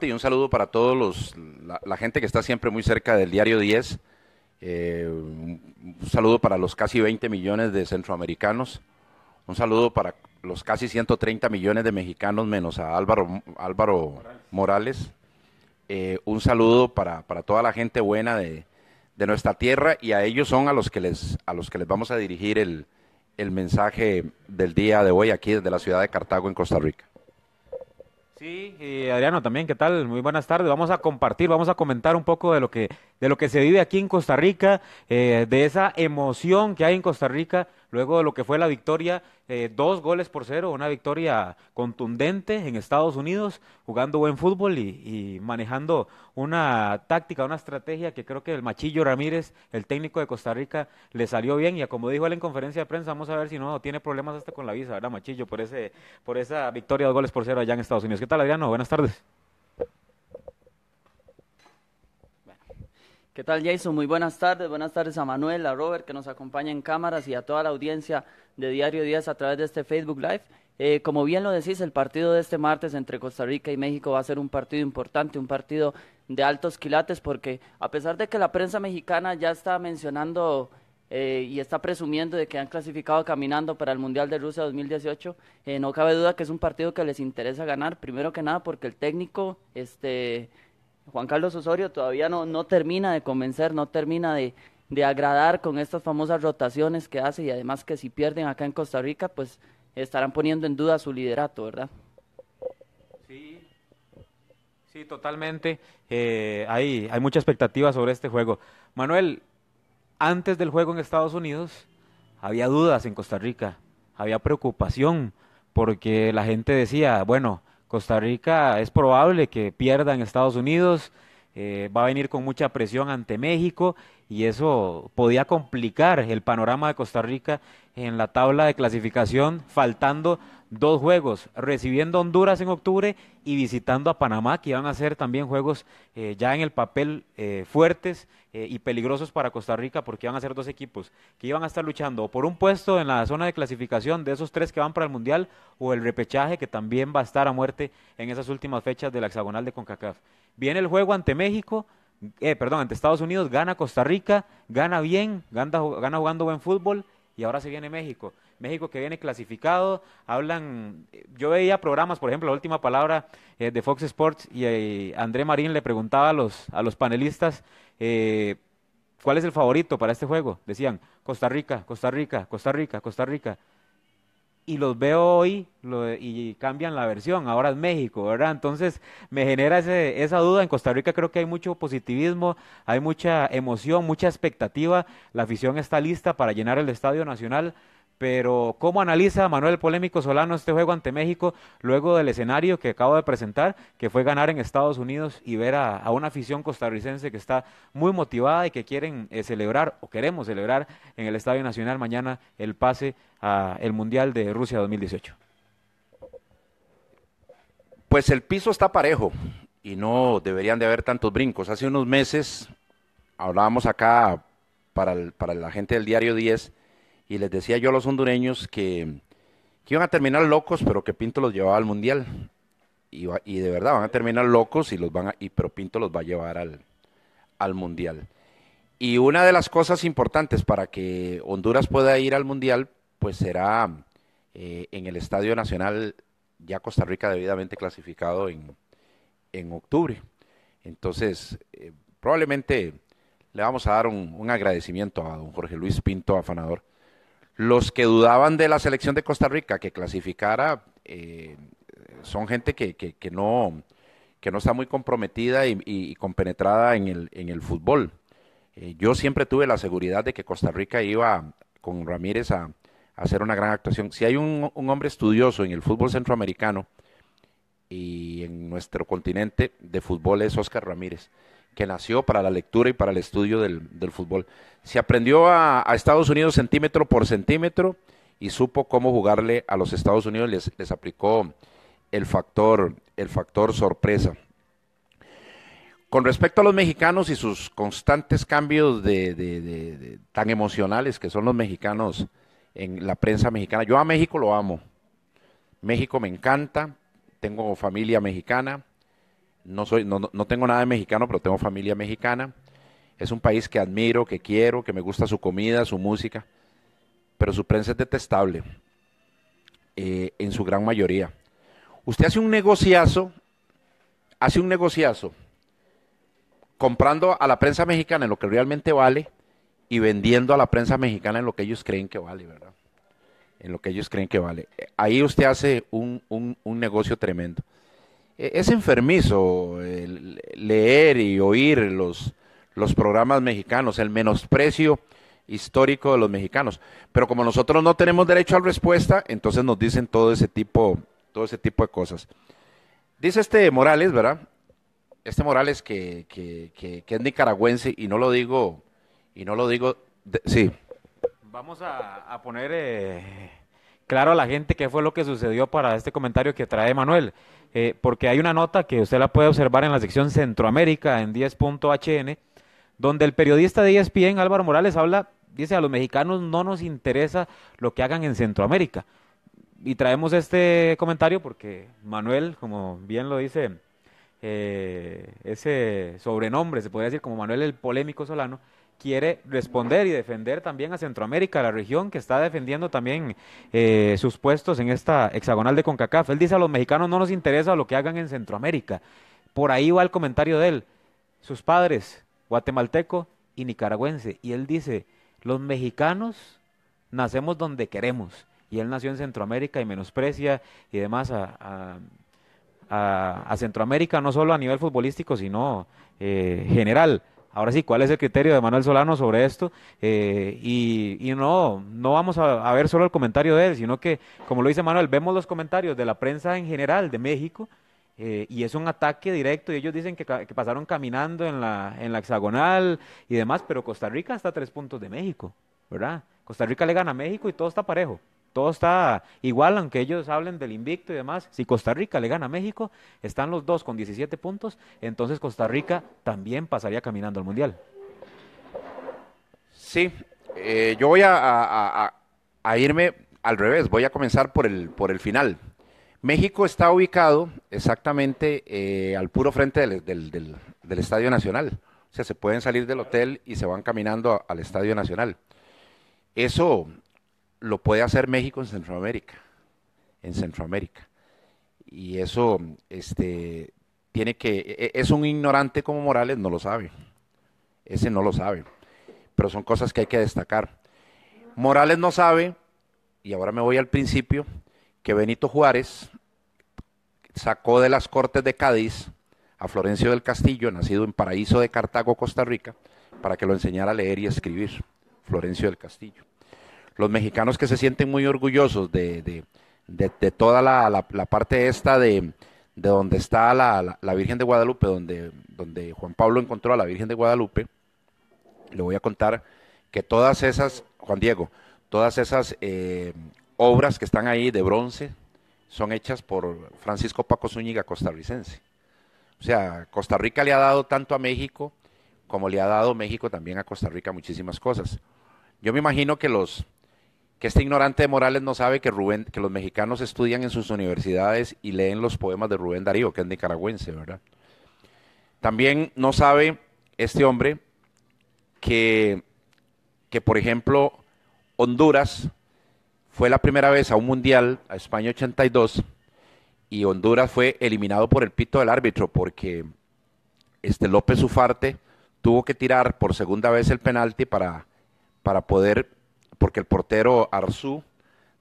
y un saludo para todos los, la, gente que está siempre muy cerca del diario 10. Eh, un saludo para los casi 20 millones de centroamericanos. Un saludo para los casi 130 millones de mexicanos menos a Álvaro, Álvaro Morales. Eh, un saludo para, toda la gente buena de, de, nuestra tierra y a ellos son a los que les, a los que les vamos a dirigir el, el mensaje del día de hoy aquí desde la ciudad de Cartago en Costa Rica. Sí, eh, Adriano también, ¿qué tal? Muy buenas tardes. Vamos a compartir, vamos a comentar un poco de lo que de lo que se vive aquí en Costa Rica, eh, de esa emoción que hay en Costa Rica luego de lo que fue la victoria, eh, dos goles por cero, una victoria contundente en Estados Unidos, jugando buen fútbol y, manejando una táctica, una estrategia que creo que el Machillo Ramírez, el técnico de Costa Rica, le salió bien. Y como dijo él en conferencia de prensa, vamos a ver si no tiene problemas hasta con la visa, ¿verdad, Machillo? Por, ese, por esa victoria, dos goles por cero allá en Estados Unidos. ¿Qué tal, Adriano? Buenas tardes. ¿Qué tal, Jason? Muy buenas tardes. Buenas tardes a Manuel, a Robert, que nos acompaña en cámaras y a toda la audiencia de Diario Díaz a través de este Facebook Live. Eh, como bien lo decís, el partido de este martes entre Costa Rica y México va a ser un partido importante, un partido de altos quilates, porque a pesar de que la prensa mexicana ya está mencionando eh, y está presumiendo de que han clasificado caminando para el Mundial de Rusia 2018, eh, no cabe duda que es un partido que les interesa ganar, primero que nada porque el técnico, este Juan Carlos Osorio todavía no, no termina de convencer, no termina de, agradar con estas famosas rotaciones que hace y además que si pierden acá en Costa Rica, pues estarán poniendo en duda su liderato, ¿verdad? Sí, sí, totalmente. Eh, hay mucha expectativa sobre este juego. Manuel, antes del juego en Estados Unidos había dudas en Costa Rica, había preocupación porque la gente decía, bueno, Costa Rica es probable que pierda en Estados Unidos, eh, va a venir con mucha presión ante México y eso podía complicar el panorama de Costa Rica en la tabla de clasificación, faltando dos juegos, recibiendo Honduras en octubre y visitando a Panamá, que iban a ser también juegos eh, ya en el papel eh, fuertes eh, y peligrosos para Costa Rica, porque iban a ser dos equipos que iban a estar luchando por un puesto en la zona de clasificación de esos tres que van para el Mundial o el repechaje que también va a estar a muerte en esas últimas fechas de la hexagonal de CONCACAF. Viene el juego ante México eh, perdón, ante Estados Unidos, gana Costa Rica, gana bien, gana, jugando buen fútbol y ahora se viene México. México que viene clasificado, hablan, eh, yo veía programas, por ejemplo, la última palabra eh, de Fox Sports y André Marín le preguntaba a los, panelistas cuál es el favorito para este juego. Decían, Costa Rica, Costa Rica, Costa Rica, Costa Rica y los veo hoy y cambian la versión, ahora es México, ¿verdad? Entonces me genera esa duda, en Costa Rica creo que hay mucho positivismo, hay mucha emoción, mucha expectativa, la afición está lista para llenar el Estadio Nacional, pero, ¿cómo analiza Manuel Polémico Solano este juego ante México luego del escenario que acabo de presentar, que fue ganar en Estados Unidos y ver a, una afición costarricense que está muy motivada y que quieren eh, celebrar o queremos celebrar en el Estadio Nacional mañana el pase al Mundial de Rusia 2018? Pues el piso está parejo y no deberían de haber tantos brincos. Hace unos meses hablábamos acá para, para la gente del diario 10 y les decía yo a los hondureños que, iban a terminar locos, pero que Pinto los llevaba al Mundial. Y, de verdad van a terminar locos y los van a, y, pero Pinto los va a llevar al, Mundial. Y una de las cosas importantes para que Honduras pueda ir al Mundial, pues será eh, en el Estadio Nacional, ya Costa Rica debidamente clasificado en, octubre. Entonces, eh, probablemente le vamos a dar un agradecimiento a don Jorge Luis Pinto, afanador, los que dudaban de la selección de Costa Rica que clasificara eh, son gente que, que, no, está muy comprometida y, compenetrada en el, fútbol. Eh, yo siempre tuve la seguridad de que Costa Rica iba con Ramírez a, hacer una gran actuación. Si hay un, un hombre estudioso en el fútbol centroamericano y en nuestro continente de fútbol es Oscar Ramírez que nació para la lectura y para el estudio del, fútbol. Se aprendió a, Estados Unidos centímetro por centímetro y supo cómo jugarle a los Estados Unidos, les, les aplicó el factor, el factor sorpresa. Con respecto a los mexicanos y sus constantes cambios de, tan emocionales que son los mexicanos en la prensa mexicana, yo a México lo amo. México me encanta, tengo familia mexicana, no, soy, no, no, tengo nada de mexicano, pero tengo familia mexicana. Es un país que admiro, que quiero, que me gusta su comida, su música, pero su prensa es detestable eh, en su gran mayoría. Usted hace un negociazo, hace un negociazo comprando a la prensa mexicana en lo que realmente vale y vendiendo a la prensa mexicana en lo que ellos creen que vale, ¿verdad? En lo que ellos creen que vale. Ahí usted hace un negocio tremendo. E-, es enfermizo leer y oír los, los programas mexicanos, el menosprecio histórico de los mexicanos. Pero como nosotros no tenemos derecho a la respuesta, entonces nos dicen todo ese tipo, todo ese tipo de cosas. Dice este Morales, ¿verdad? Este Morales que, es nicaragüense y no lo digo, y no lo digo, sí. Vamos a, poner eh, claro a la gente qué fue lo que sucedió para este comentario que trae Manuel, eh, porque hay una nota que usted la puede observar en la sección Centroamérica en 10.hn, donde el periodista de ESPN Álvaro Morales habla, dice a los mexicanos no nos interesa lo que hagan en Centroamérica. Y traemos este comentario porque Manuel, como bien lo dice eh, ese sobrenombre, se podría decir como Manuel el polémico Solano, quiere responder y defender también a Centroamérica, la región que está defendiendo también eh, sus puestos en esta hexagonal de CONCACAF. Él dice a los mexicanos no nos interesa lo que hagan en Centroamérica. Por ahí va el comentario de él. Sus padres, guatemalteco y nicaragüense. Y él dice, los mexicanos nacemos donde queremos. Y él nació en Centroamérica y menosprecia y demás a, Centroamérica, no solo a nivel futbolístico, sino eh, general. Ahora sí, ¿cuál es el criterio de Manuel Solano sobre esto? Eh, y, no, no vamos a, ver solo el comentario de él, sino que, como lo dice Manuel, vemos los comentarios de la prensa en general de México eh, y es un ataque directo y ellos dicen que, pasaron caminando en la, en la hexagonal y demás, pero Costa Rica está a tres puntos de México, ¿verdad? Costa Rica le gana a México y todo está parejo todo está igual, aunque ellos hablen del invicto y demás. Si Costa Rica le gana a México, están los dos con 17 puntos, entonces Costa Rica también pasaría caminando al Mundial. Sí, eh, yo voy a, irme al revés, voy a comenzar por el, final. México está ubicado exactamente eh, al puro frente del, Estadio Nacional. O sea, se pueden salir del hotel y se van caminando al Estadio Nacional. Eso lo puede hacer México en Centroamérica, en Centroamérica. Y eso, este, tiene que, e, e, es un ignorante como Morales, no lo sabe. Ese no lo sabe. Pero son cosas que hay que destacar. Morales no sabe, y ahora me voy al principio, que Benito Juárez sacó de las Cortes de Cádiz a Florencio del Castillo, nacido en Paraíso de Cartago, Costa Rica, para que lo enseñara a leer y escribir. Florencio del Castillo los mexicanos que se sienten muy orgullosos de, toda la, parte esta de, donde está la, Virgen de Guadalupe, donde, donde Juan Pablo encontró a la Virgen de Guadalupe, le voy a contar que todas esas, Juan Diego, todas esas eh, obras que están ahí de bronce son hechas por Francisco Paco Zúñiga, costarricense. O sea, Costa Rica le ha dado tanto a México como le ha dado México también a Costa Rica muchísimas cosas. Yo me imagino que los, que este ignorante de Morales no sabe que los mexicanos estudian en sus universidades y leen los poemas de Rubén Darío, que es nicaragüense, ¿verdad? También no sabe este hombre que, que por ejemplo, Honduras fue la primera vez a un mundial, a España 82, y Honduras fue eliminado por el pito del árbitro porque este López Ufarte tuvo que tirar por segunda vez el penalti para, para poder porque el portero Arzú,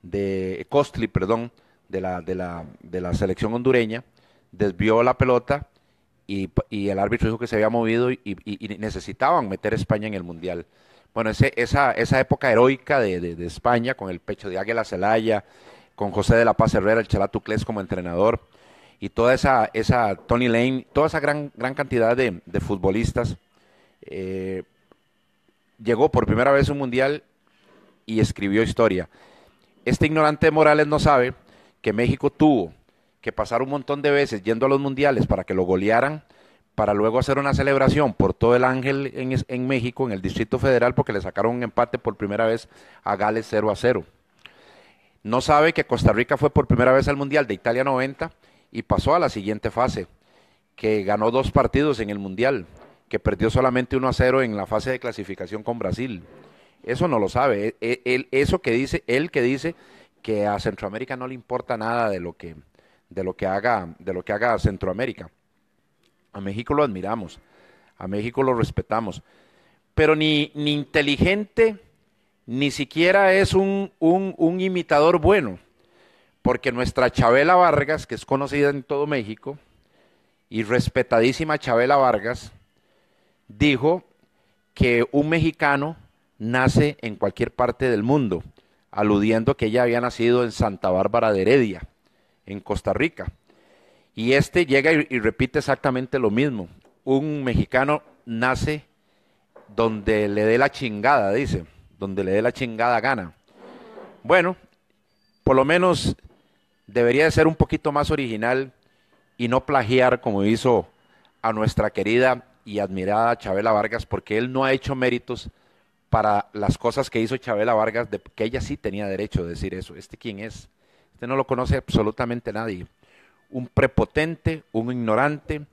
de Costly, perdón, de la, selección hondureña, desvió la pelota y, el árbitro dijo que se había movido y, necesitaban meter a España en el Mundial. Bueno, esa, época heroica de, España, con el pecho de Águila Celaya, con José de la Paz Herrera, el Chalatucles como entrenador, y toda esa, esa Tony Lane, toda esa gran, gran cantidad de, futbolistas, eh, llegó por primera vez un Mundial y escribió historia. Este ignorante Morales no sabe que México tuvo que pasar un montón de veces yendo a los mundiales para que lo golearan, para luego hacer una celebración por todo el ángel en, en México, en el Distrito Federal, porque le sacaron un empate por primera vez a Gales 0 a 0. No sabe que Costa Rica fue por primera vez al Mundial de Italia 90 y pasó a la siguiente fase, que ganó dos partidos en el Mundial, que perdió solamente 1 a 0 en la fase de clasificación con Brasil eso no lo sabe. Él, e, e, eso que dice, él que dice que a Centroamérica no le importa nada de lo que, de lo que haga, de lo que haga Centroamérica. A México lo admiramos, a México lo respetamos. Pero ni, ni inteligente, ni siquiera es un, un, un imitador bueno. Porque nuestra Chabela Vargas, que es conocida en todo México, y respetadísima Chabela Vargas, dijo que un mexicano nace en cualquier parte del mundo, aludiendo que ella había nacido en Santa Bárbara de Heredia, en Costa Rica. Y este llega y, repite exactamente lo mismo. Un mexicano nace donde le dé la chingada, dice, donde le dé la chingada gana. Bueno, por lo menos debería de ser un poquito más original y no plagiar como hizo a nuestra querida y admirada Chabela Vargas, porque él no ha hecho méritos para las cosas que hizo Chabela Vargas, de, que ella sí tenía derecho de decir eso. ¿Este quién es? Este no lo conoce absolutamente nadie. Un prepotente, un ignorante,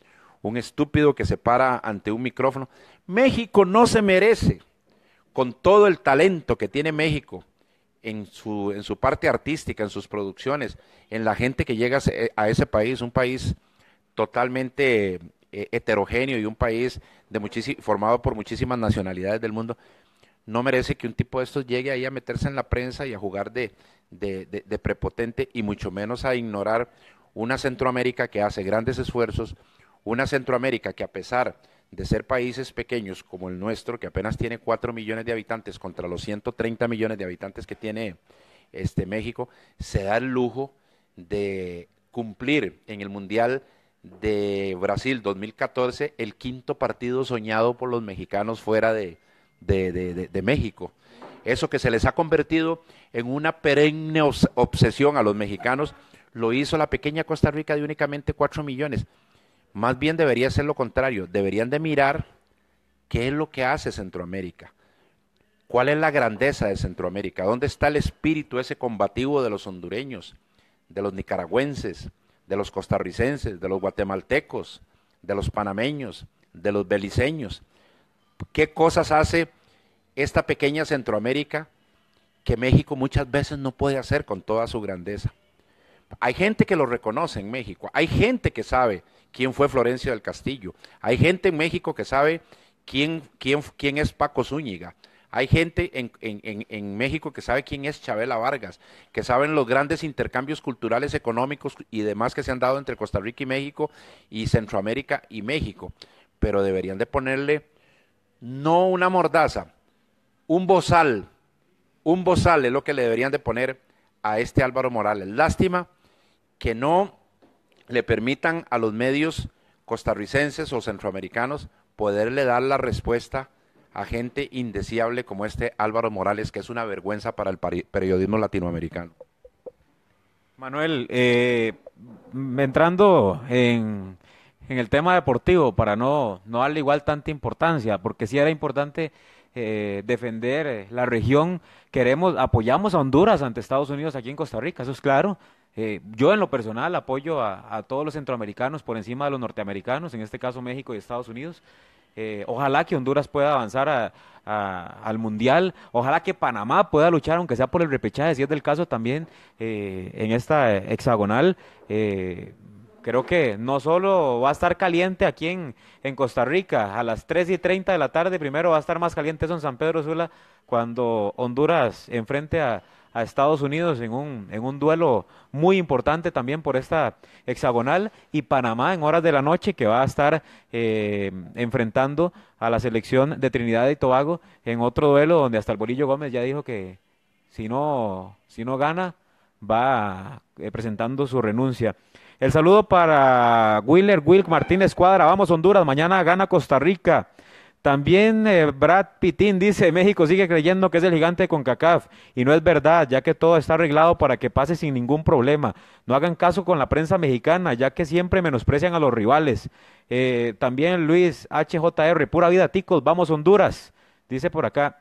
un estúpido que se para ante un micrófono. México no se merece, con todo el talento que tiene México en su, en su parte artística, en sus producciones, en la gente que llega a ese país, un país totalmente eh, heterogéneo y un país de formado por muchísimas nacionalidades del mundo, no merece que un tipo de estos llegue ahí a meterse en la prensa y a jugar de, prepotente y mucho menos a ignorar una Centroamérica que hace grandes esfuerzos, una Centroamérica que a pesar de ser países pequeños como el nuestro, que apenas tiene 4 millones de habitantes contra los 130 millones de habitantes que tiene este México, se da el lujo de cumplir en el Mundial de Brasil 2014 el quinto partido soñado por los mexicanos fuera de, de, México. Eso que se les ha convertido en una perenne obsesión a los mexicanos, lo hizo la pequeña Costa Rica de únicamente 4 millones. Más bien debería ser lo contrario, deberían de mirar qué es lo que hace Centroamérica, cuál es la grandeza de Centroamérica, dónde está el espíritu ese combativo de los hondureños, de los nicaragüenses, de los costarricenses, de los guatemaltecos, de los panameños, de los beliceños qué cosas hace esta pequeña Centroamérica que México muchas veces no puede hacer con toda su grandeza. Hay gente que lo reconoce en México, hay gente que sabe quién fue Florencio del Castillo, hay gente en México que sabe quién, quién, quién es Paco Zúñiga, hay gente en, en, México que sabe quién es Chabela Vargas, que saben los grandes intercambios culturales, económicos y demás que se han dado entre Costa Rica y México y Centroamérica y México, pero deberían de ponerle no una mordaza, un bozal, un bozal es lo que le deberían de poner a este Álvaro Morales. Lástima que no le permitan a los medios costarricenses o centroamericanos poderle dar la respuesta a gente indeseable como este Álvaro Morales, que es una vergüenza para el periodismo latinoamericano. Manuel, eh, entrando en en el tema deportivo para no, no darle igual tanta importancia, porque sí era importante eh, defender eh, la región. Queremos, apoyamos a Honduras ante Estados Unidos aquí en Costa Rica, eso es claro. Eh, yo en lo personal apoyo a, todos los centroamericanos por encima de los norteamericanos, en este caso México y Estados Unidos. ojalá que Honduras pueda avanzar al Mundial, ojalá que Panamá pueda luchar, aunque sea por el repechaje, si es del caso también en esta hexagonal creo que no solo va a estar caliente aquí en, Costa Rica, a las 3 y 30 de la tarde primero va a estar más caliente eso en San Pedro Sula cuando Honduras enfrente a, a Estados Unidos en un, en un duelo muy importante también por esta hexagonal y Panamá en horas de la noche que va a estar eh, enfrentando a la selección de Trinidad y Tobago en otro duelo donde hasta el Bolillo Gómez ya dijo que si no, gana va eh, presentando su renuncia. El saludo para Willer Wilk Martínez Cuadra. Vamos, Honduras. Mañana gana Costa Rica. También eh, Brad Pitín dice, México sigue creyendo que es el gigante con CACAF y no es verdad, ya que todo está arreglado para que pase sin ningún problema. No hagan caso con la prensa mexicana, ya que siempre menosprecian a los rivales. Eh, también Luis HJR, pura vida ticos, vamos Honduras, dice por acá.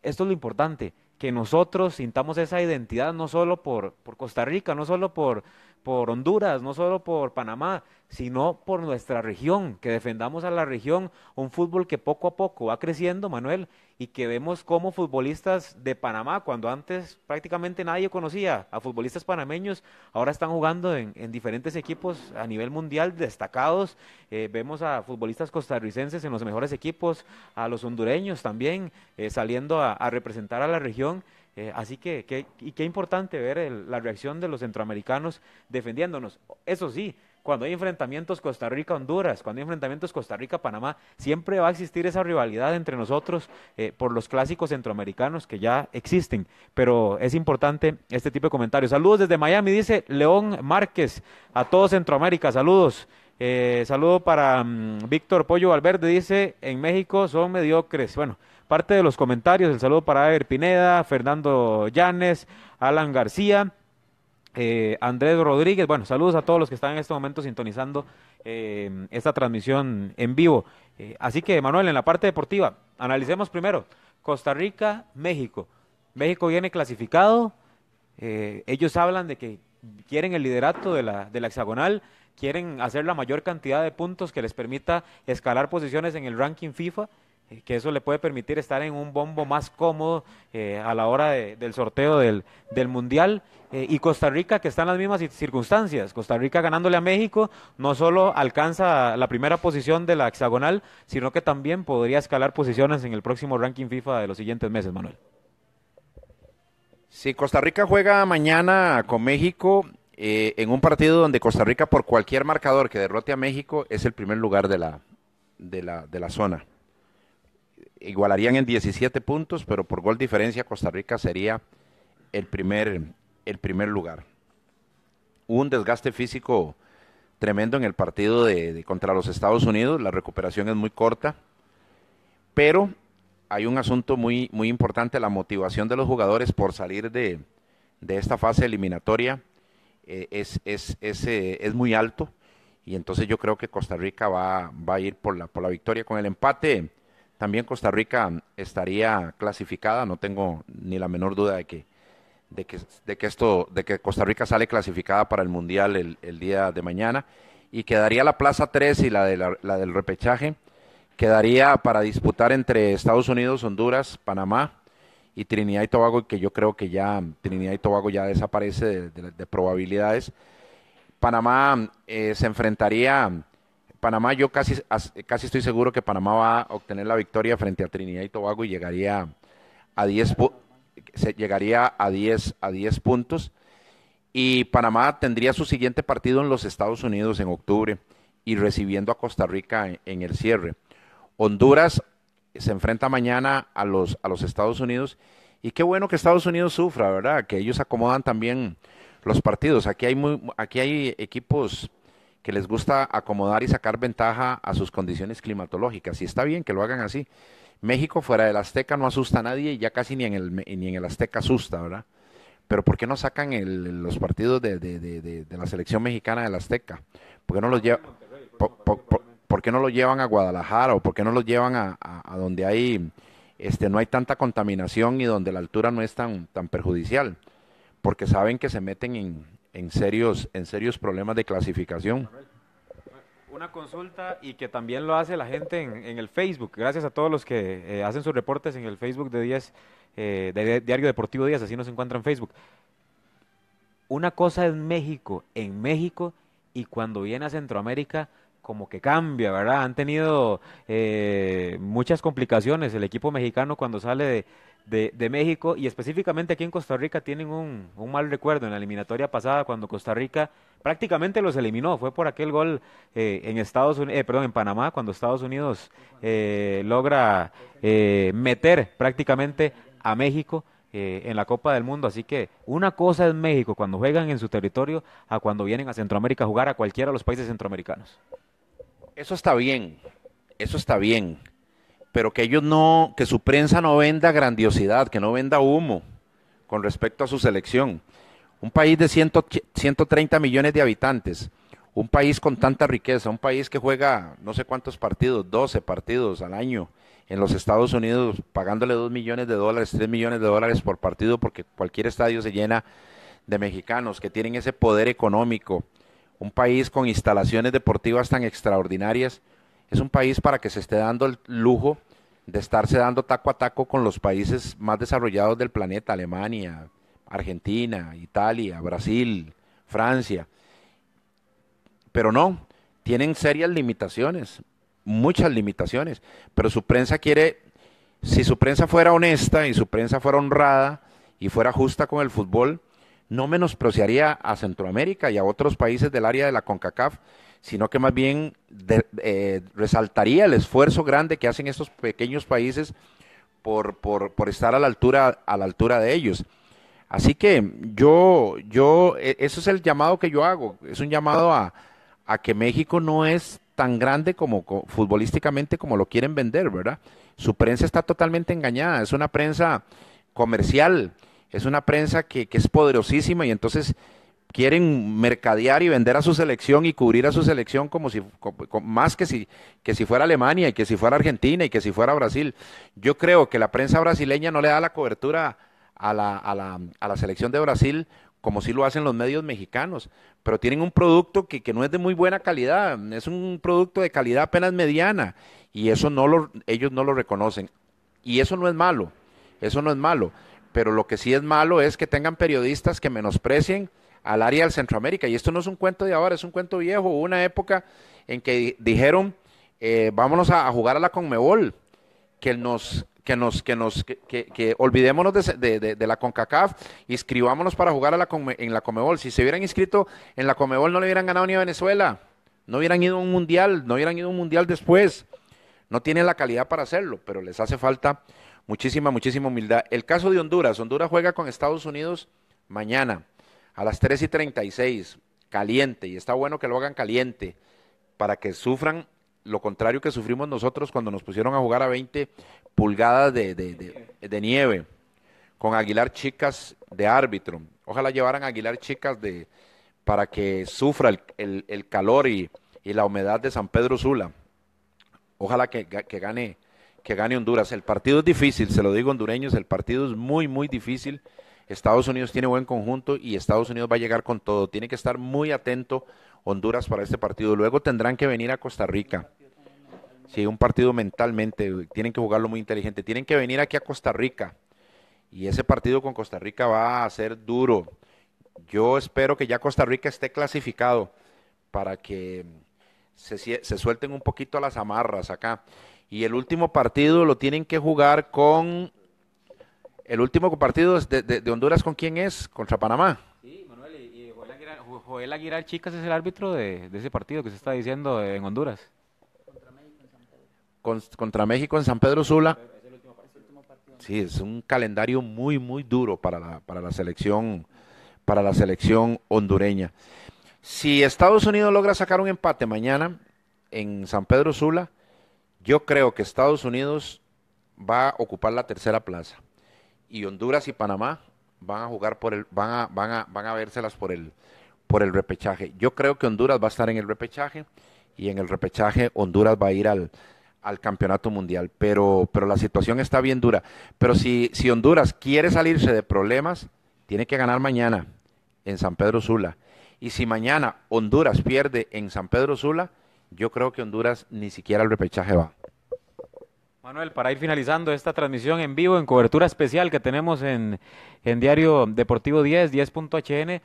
Esto es lo importante, que nosotros sintamos esa identidad no solo por, por Costa Rica, no solo por por Honduras, no solo por Panamá, sino por nuestra región, que defendamos a la región, un fútbol que poco a poco va creciendo, Manuel, y que vemos como futbolistas de Panamá, cuando antes prácticamente nadie conocía a futbolistas panameños, ahora están jugando en, diferentes equipos a nivel mundial destacados, eh, vemos a futbolistas costarricenses en los mejores equipos, a los hondureños también eh, saliendo a representar a la región eh, así que, y qué importante ver la reacción de los centroamericanos defendiéndonos. Eso sí, cuando hay enfrentamientos Costa Rica-Honduras, cuando hay enfrentamientos Costa Rica-Panamá, siempre va a existir esa rivalidad entre nosotros eh, por los clásicos centroamericanos que ya existen. Pero es importante este tipo de comentarios. Saludos desde Miami, dice León Márquez, a todos Centroamérica, saludos. Eh, saludo para mm, Víctor Pollo Valverde, dice, en México son mediocres. Bueno, parte de los comentarios, el saludo para Aver Pineda, Fernando Llanes, Alan García, eh, Andrés Rodríguez. Bueno, saludos a todos los que están en este momento sintonizando eh, esta transmisión en vivo. así que, Manuel, en la parte deportiva, analicemos primero Costa Rica, México. México viene clasificado, ellos hablan de que quieren el liderato de la, de la hexagonal quieren hacer la mayor cantidad de puntos que les permita escalar posiciones en el ranking FIFA eh, que eso le puede permitir estar en un bombo más cómodo eh, a la hora del sorteo del, Mundial. Eh, y Costa Rica, que está en las mismas circunstancias. Costa Rica ganándole a México, no solo alcanza la primera posición de la hexagonal, sino que también podría escalar posiciones en el próximo ranking FIFA de los siguientes meses, Manuel. Si Costa Rica juega mañana con México, eh, en un partido donde Costa Rica, por cualquier marcador que derrote a México, es el primer lugar de la, zona. Igualarían en 17 puntos, pero por gol diferencia Costa Rica sería el primer, el primer lugar. un desgaste físico tremendo en el partido contra los Estados Unidos, la recuperación es muy corta, pero hay un asunto muy, muy importante, la motivación de los jugadores por salir de esta fase eliminatoria eh, es, es, es, muy alto. Y entonces yo creo que Costa Rica va, va a ir por la, por la victoria. Con el empate, también Costa Rica estaría clasificada. No tengo ni la menor duda de que, de que, de que, esto, de que Costa Rica sale clasificada para el Mundial el, día de mañana. Y quedaría la plaza 3 y la, de la, la del repechaje. Quedaría para disputar entre Estados Unidos, Honduras, Panamá, y Trinidad y Tobago, que yo creo que ya Trinidad y Tobago ya desaparece de, probabilidades. Panamá eh, se enfrentaría, Panamá yo casi, casi estoy seguro que Panamá va a obtener la victoria frente a Trinidad y Tobago y llegaría a 10 llegaría a 10 a 10 puntos y Panamá tendría su siguiente partido en los Estados Unidos en octubre y recibiendo a Costa Rica en el cierre. Honduras se enfrenta mañana a los, a los Estados Unidos. Y qué bueno que Estados Unidos sufra, ¿verdad? Que ellos acomodan también los partidos. Aquí hay, muy, aquí hay equipos que les gusta acomodar y sacar ventaja a sus condiciones climatológicas. Y está bien que lo hagan así. México fuera del Azteca no asusta a nadie y ya casi ni en el, ni en el Azteca asusta, ¿verdad? Pero ¿por qué no sacan los partidos de, la selección mexicana del Azteca? ¿Por qué no los, por, qué no los llevan a Guadalajara o por qué no los llevan a a donde hay, este, no hay tanta contaminación y donde la altura no es tan, tan perjudicial, porque saben que se meten en, serios, en serios problemas de clasificación. Una consulta y que también lo hace la gente en, el Facebook. Gracias a todos los que eh, hacen sus reportes en el Facebook de 10, eh, de Diario Deportivo Díaz, así nos encuentran en Facebook. Una cosa es México, en México, y cuando viene a Centroamérica, como que cambia, ¿verdad? Han tenido eh, muchas complicaciones el equipo mexicano cuando sale de, México y específicamente aquí en Costa Rica tienen un, mal recuerdo en la eliminatoria pasada cuando Costa Rica prácticamente los eliminó, fue por aquel gol eh, en Estados eh, perdón, en Panamá cuando Estados Unidos logra meter prácticamente a México en la Copa del Mundo. Así que una cosa es México cuando juegan en su territorio a cuando vienen a Centroamérica a jugar a cualquiera de los países centroamericanos. Eso está bien, eso está bien. Pero que ellos no, que su prensa no venda grandiosidad, que no venda humo con respecto a su selección. Un país de 130 millones de habitantes, un país con tanta riqueza, un país que juega no sé cuántos partidos, 12 partidos al año en los Estados Unidos, pagándole 2 millones de dólares, 3 millones de dólares por partido, porque cualquier estadio se llena de mexicanos que tienen ese poder económico, un país con instalaciones deportivas tan extraordinarias, es un país para que se esté dando el lujo de estarse dando taco a taco con los países más desarrollados del planeta, Alemania, Argentina, Italia, Brasil, Francia. Pero no, tienen serias limitaciones, muchas limitaciones, pero su prensa quiere, si su prensa fuera honesta y su prensa fuera honrada y fuera justa con el fútbol, no menospreciaría a Centroamérica y a otros países del área de la CONCACAF, sino que más bien eh, resaltaría el esfuerzo grande que hacen estos pequeños países por, por, estar a la altura, a la altura de ellos. Así que yo, yo, e, eso es el llamado que yo hago, es un llamado a, que México no es tan grande futbolísticamente como lo quieren vender, ¿verdad? Su prensa está totalmente engañada, es una prensa comercial, es una prensa que, es poderosísima y entonces quieren mercadear y vender a su selección y cubrir a su selección como si más que si que si fuera Alemania y que si fuera Argentina y que si fuera Brasil. Yo creo que la prensa brasileña no le da la cobertura a la, a la, a la selección de Brasil como si lo hacen los medios mexicanos, pero tienen un producto que, que, no es de muy buena calidad, es un producto de calidad apenas mediana y eso no lo ellos no lo reconocen. Y eso no es malo, eso no es malo pero lo que sí es malo es que tengan periodistas que menosprecien al área del Centroamérica. Y esto no es un cuento de ahora, es un cuento viejo. Hubo una época en que dijeron, eh, vámonos a, jugar a la Conmebol, que nos que nos que nos que, olvidémonos de, de, de, la Concacaf inscribámonos para jugar a la en la Comebol si se hubieran inscrito en la Comebol no le hubieran ganado ni a Venezuela no hubieran ido a un mundial no hubieran ido a un mundial después no tienen la calidad para hacerlo pero les hace falta Muchísima, muchísima humildad. El caso de Honduras. Honduras juega con Estados Unidos mañana a las 3 y 36, caliente, y está bueno que lo hagan caliente, para que sufran lo contrario que sufrimos nosotros cuando nos pusieron a jugar a 20 pulgadas de, nieve, con Aguilar Chicas de árbitro. Ojalá llevaran a Aguilar Chicas de, para que sufra el, calor y, la humedad de San Pedro Sula. Ojalá que gane que gane Honduras. El partido es difícil, se lo digo hondureños, el partido es muy, muy difícil. Estados Unidos tiene buen conjunto y Estados Unidos va a llegar con todo. Tiene que estar muy atento Honduras para este partido. Luego tendrán que venir a Costa Rica. Sí, un partido mentalmente, tienen que jugarlo muy inteligente. Tienen que venir aquí a Costa Rica. Y ese partido con Costa Rica va a ser duro. Yo espero que ya Costa Rica esté clasificado para que se, se suelten un poquito las amarras acá y el último partido lo tienen que jugar con... El último partido de, de, Honduras con quién es? Contra Panamá. Sí, Manuel, y, Joel, Aguirre Chicas es el árbitro de, ese partido que se está diciendo en Honduras. Contra México en San Pedro, Sula. Sí, es un calendario muy, muy duro para la, para la selección para la selección hondureña. Si Estados Unidos logra sacar un empate mañana en San Pedro Sula, yo creo que Estados Unidos va a ocupar la tercera plaza y Honduras y Panamá van a jugar por el, van a, van a, van a vérselas por el, por el repechaje. Yo creo que Honduras va a estar en el repechaje y en el repechaje Honduras va a ir al, al campeonato mundial. Pero, pero la situación está bien dura. Pero si, si Honduras quiere salirse de problemas, tiene que ganar mañana en San Pedro Sula. Y si mañana Honduras pierde en San Pedro Sula, yo creo que Honduras ni siquiera al repechaje va. Manuel, para ir finalizando esta transmisión en vivo, en cobertura especial que tenemos en, Diario Deportivo 10, 10.hn,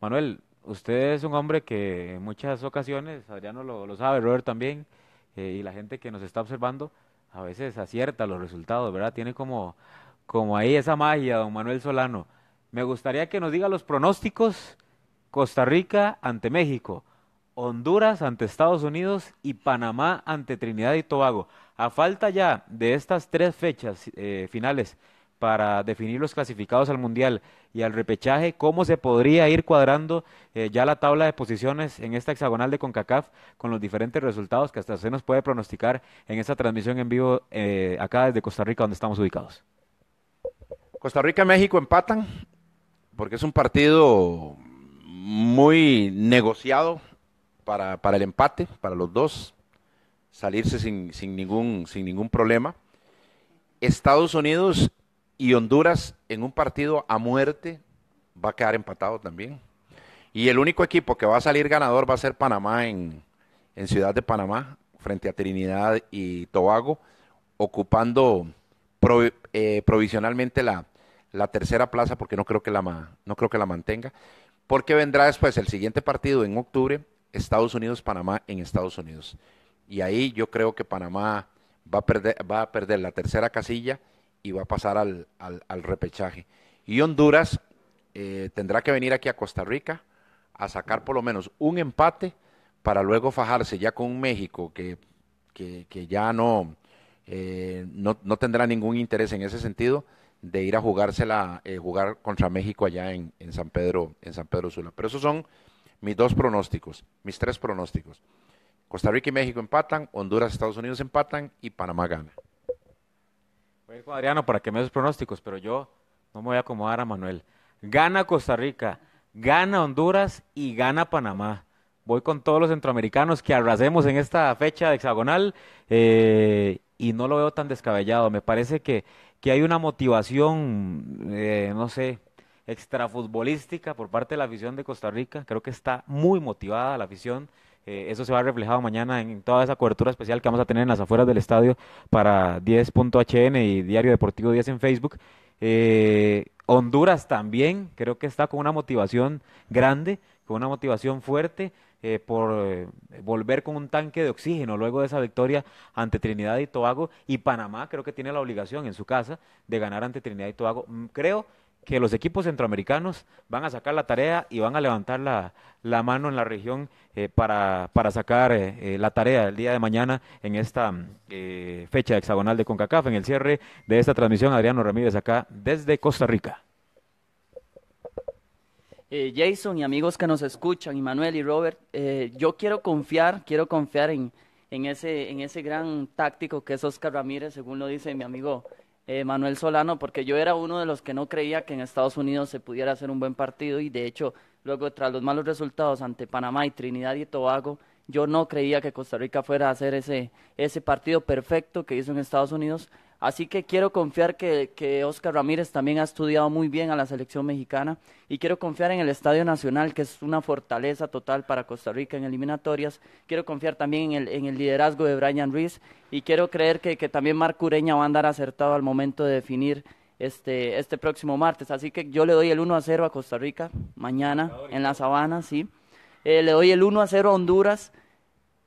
Manuel, usted es un hombre que en muchas ocasiones, Adriano lo, lo sabe, Robert también, eh, y la gente que nos está observando, a veces acierta los resultados, ¿verdad? Tiene como, como ahí esa magia, don Manuel Solano. Me gustaría que nos diga los pronósticos Costa Rica ante México. Honduras ante Estados Unidos y Panamá ante Trinidad y Tobago. A falta ya de estas tres fechas eh, finales para definir los clasificados al Mundial y al repechaje, cómo se podría ir cuadrando eh, ya la tabla de posiciones en esta hexagonal de CONCACAF con los diferentes resultados que hasta se nos puede pronosticar en esta transmisión en vivo eh, acá desde Costa Rica, donde estamos ubicados. Costa Rica y México empatan porque es un partido muy negociado para, el empate, para los dos, salirse sin, sin, ningún, sin ningún problema. Estados Unidos y Honduras en un partido a muerte va a quedar empatado también. Y el único equipo que va a salir ganador va a ser Panamá en, en Ciudad de Panamá, frente a Trinidad y Tobago, ocupando eh, provisionalmente la, la, tercera plaza, porque no creo, que la, no creo que la mantenga, porque vendrá después el siguiente partido en octubre Estados Unidos, Panamá en Estados Unidos. Y ahí yo creo que Panamá va a perder, va a perder la tercera casilla y va a pasar al, repechaje. Y Honduras eh, tendrá que venir aquí a Costa Rica a sacar por lo menos un empate para luego fajarse ya con México que, que, ya eh, no, no, tendrá ningún interés en ese sentido de ir a jugársela, eh, jugar contra México allá en, San Pedro, en San Pedro Sula. Pero eso son mis dos pronósticos, mis tres pronósticos. Costa Rica y México empatan, Honduras, Estados Unidos empatan y Panamá gana. Voy con Adriano para que me dé pronósticos, pero yo no me voy a acomodar a Manuel. Gana Costa Rica, gana Honduras y gana Panamá. Voy con todos los centroamericanos que arrasemos en esta fecha hexagonal eh, y no lo veo tan descabellado. Me parece que, hay una motivación, eh, no sé, extrafutbolística por parte de la afición de Costa Rica. Creo que está muy motivada la afición. Eh, eso se va a reflejar mañana en toda esa cobertura especial que vamos a tener en las afueras del estadio para 10.hn y Diario Deportivo 10 en Facebook. Eh, Honduras también, creo que está con una motivación grande, con una motivación fuerte. Eh, por volver con un tanque de oxígeno luego de esa victoria ante Trinidad y Tobago y Panamá creo que tiene la obligación en su casa de ganar ante Trinidad y Tobago. Mm, creo que los equipos centroamericanos van a sacar la tarea y van a levantar la, mano en la región eh, para, sacar eh, eh, la tarea el día de mañana en esta fecha hexagonal de CONCACAF. En el cierre de esta transmisión, Adriano Ramírez acá desde Costa Rica. Jason y amigos que nos escuchan, y Manuel y Robert, yo quiero confiar, quiero confiar en, en, ese, en ese gran táctico que es Oscar Ramírez, según lo dice mi amigo eh, Manuel Solano, porque yo era uno de los que no creía que en Estados Unidos se pudiera hacer un buen partido y de hecho luego tras los malos resultados ante Panamá y Trinidad y Tobago, yo no creía que Costa Rica fuera a hacer ese, ese partido perfecto que hizo en Estados Unidos Así que quiero confiar que, que Oscar Ramírez también ha estudiado muy bien a la selección mexicana y quiero confiar en el Estadio Nacional, que es una fortaleza total para Costa Rica en eliminatorias. Quiero confiar también en el, liderazgo de Brian Ruiz y quiero creer que, también Marc Ureña va a andar acertado al momento de definir este, este próximo martes. Así que yo le doy el 1 a 0 a Costa Rica mañana en la sabana, sí. Eh, le doy el 1 a 0 a Honduras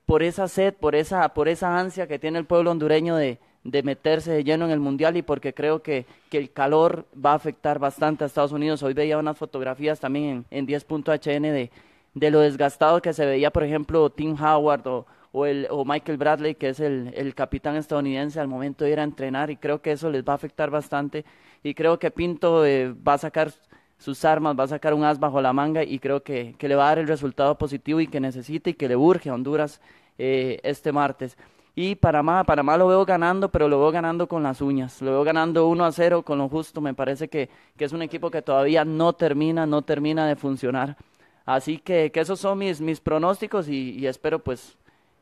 por esa sed, por esa, por esa ansia que tiene el pueblo hondureño de de meterse de lleno en el Mundial y porque creo que, que, el calor va a afectar bastante a Estados Unidos. Hoy veía unas fotografías también en, en 10.hn de, de, lo desgastado que se veía, por ejemplo, Tim Howard o, Michael Bradley, que es el, capitán estadounidense al momento de ir a entrenar y creo que eso les va a afectar bastante y creo que Pinto eh, va a sacar sus armas, va a sacar un as bajo la manga y creo que, que le va a dar el resultado positivo y que necesita y que le urge a Honduras eh, este martes. Y Panamá, Panamá lo veo ganando, pero lo veo ganando con las uñas. Lo veo ganando 1 a 0 con lo justo. Me parece que, que es un equipo que todavía no termina, no termina de funcionar. Así que, que esos son mis, mis pronósticos y, espero pues,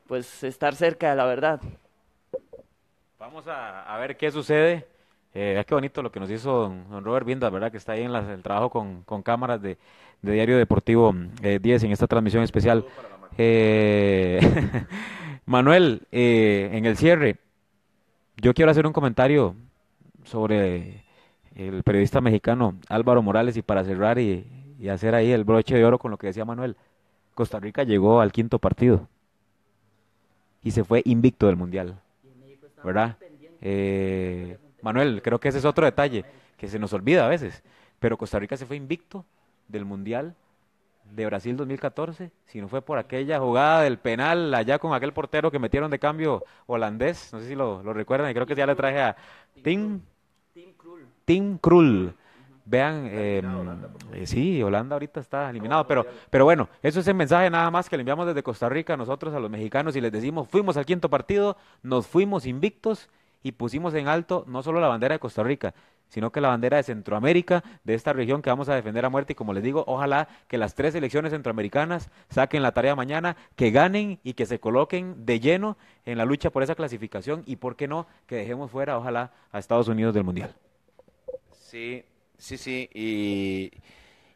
pues estar cerca de la verdad. Vamos a, a ver qué sucede. Eh, qué bonito lo que nos hizo don, Robert Vindas, ¿verdad? Que está ahí en el trabajo con, con cámaras de, de, Diario Deportivo 10 eh, en esta transmisión especial. Eh, Manuel, eh, en el cierre, yo quiero hacer un comentario sobre el periodista mexicano Álvaro Morales y para cerrar y, hacer ahí el broche de oro con lo que decía Manuel, Costa Rica llegó al quinto partido y se fue invicto del Mundial. ¿Verdad? Eh, Manuel, creo que ese es otro detalle que se nos olvida a veces, pero Costa Rica se fue invicto del Mundial de Brasil 2014, si no fue por aquella jugada del penal allá con aquel portero que metieron de cambio holandés, no sé si lo, recuerdan, y creo que ya le traje a Tim, Tim Krul. Vean, eh, eh, sí, Holanda ahorita está eliminado, pero, pero bueno, eso es el mensaje nada más que le enviamos desde Costa Rica a nosotros, a los mexicanos, y les decimos, fuimos al quinto partido, nos fuimos invictos y pusimos en alto no solo la bandera de Costa Rica, sino que la bandera de Centroamérica, de esta región que vamos a defender a muerte. Y como les digo, ojalá que las tres elecciones centroamericanas saquen la tarea mañana, que ganen y que se coloquen de lleno en la lucha por esa clasificación y, ¿por qué no?, que dejemos fuera, ojalá, a Estados Unidos del Mundial. Sí, sí, sí. Y,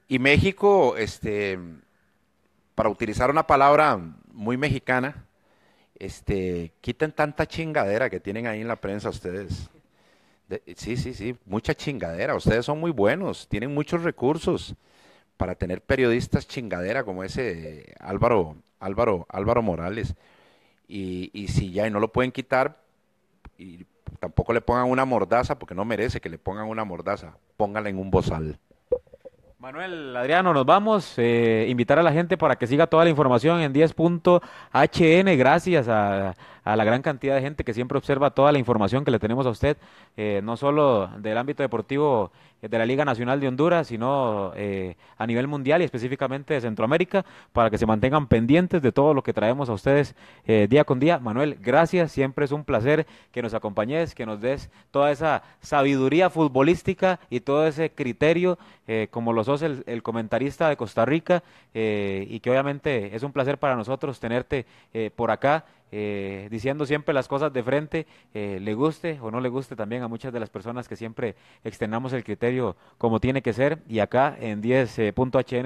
y México, este, para utilizar una palabra muy mexicana, este, quiten tanta chingadera que tienen ahí en la prensa ustedes sí, sí, sí, mucha chingadera. Ustedes son muy buenos, tienen muchos recursos para tener periodistas chingadera como ese Álvaro, Álvaro, Álvaro Morales. Y, si ya no lo pueden quitar, y tampoco le pongan una mordaza, porque no merece que le pongan una mordaza. Póngala en un bozal. Manuel, Adriano, nos vamos. Eh, invitar a la gente para que siga toda la información en 10.hn. Gracias a, a la gran cantidad de gente que siempre observa toda la información que le tenemos a usted, eh, no solo del ámbito deportivo de la Liga Nacional de Honduras, sino eh, a nivel mundial y específicamente de Centroamérica, para que se mantengan pendientes de todo lo que traemos a ustedes eh, día con día. Manuel, gracias, siempre es un placer que nos acompañes, que nos des toda esa sabiduría futbolística y todo ese criterio, como lo sos el comentarista de Costa Rica, y que obviamente es un placer para nosotros tenerte por acá eh, diciendo siempre las cosas de frente, eh, le guste o no le guste también a muchas de las personas que siempre externamos el criterio como tiene que ser. Y acá en 10.hn.